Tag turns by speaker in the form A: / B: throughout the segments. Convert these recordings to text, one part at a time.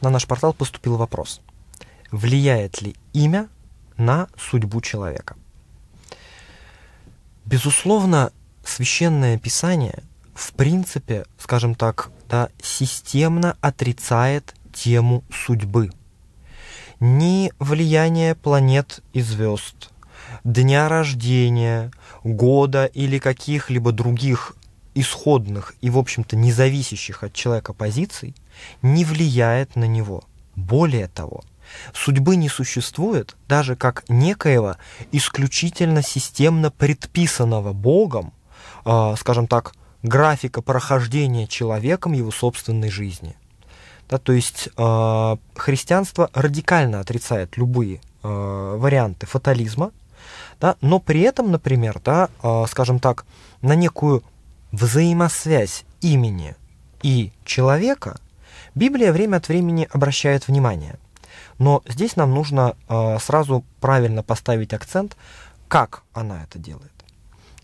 A: на наш портал поступил вопрос, влияет ли имя на судьбу человека? Безусловно, священное писание в принципе, скажем так, да, системно отрицает тему судьбы. Ни влияние планет и звезд, дня рождения, года или каких-либо других исходных и, в общем-то, независящих от человека позиций, не влияет на него. Более того, судьбы не существует даже как некоего исключительно системно предписанного Богом, э, скажем так, графика прохождения человеком его собственной жизни. Да, то есть э, христианство радикально отрицает любые э, варианты фатализма, да, но при этом, например, да, э, скажем так, на некую взаимосвязь имени и человека Библия время от времени обращает внимание. Но здесь нам нужно э, сразу правильно поставить акцент, как она это делает.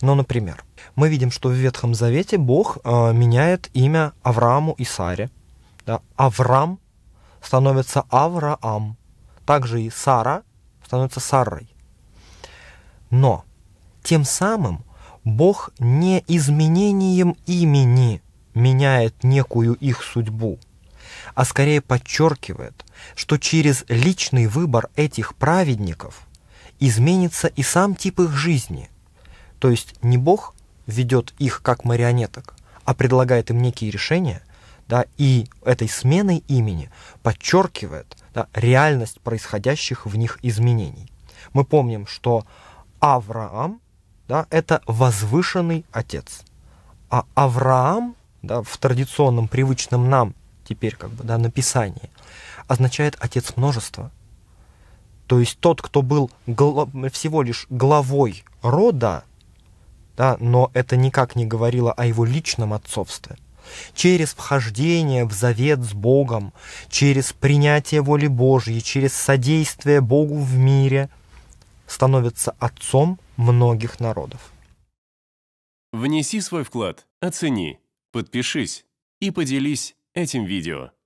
A: Ну, например, мы видим, что в Ветхом Завете Бог э, меняет имя Аврааму и Саре. Да? Авраам становится Авраам. Также и Сара становится Сарой. Но тем самым Бог не изменением имени меняет некую их судьбу, а скорее подчеркивает, что через личный выбор этих праведников изменится и сам тип их жизни. То есть не Бог ведет их как марионеток, а предлагает им некие решения, да, и этой сменой имени подчеркивает да, реальность происходящих в них изменений. Мы помним, что Авраам да, это возвышенный отец. А Авраам, да, в традиционном, привычном нам теперь как бы, да, написании, означает отец множества. То есть тот, кто был всего лишь главой рода, да, но это никак не говорило о его личном отцовстве. Через вхождение в завет с Богом, через принятие воли Божьей, через содействие Богу в мире – становится отцом многих народов. Внеси свой вклад, оцени, подпишись и поделись этим видео.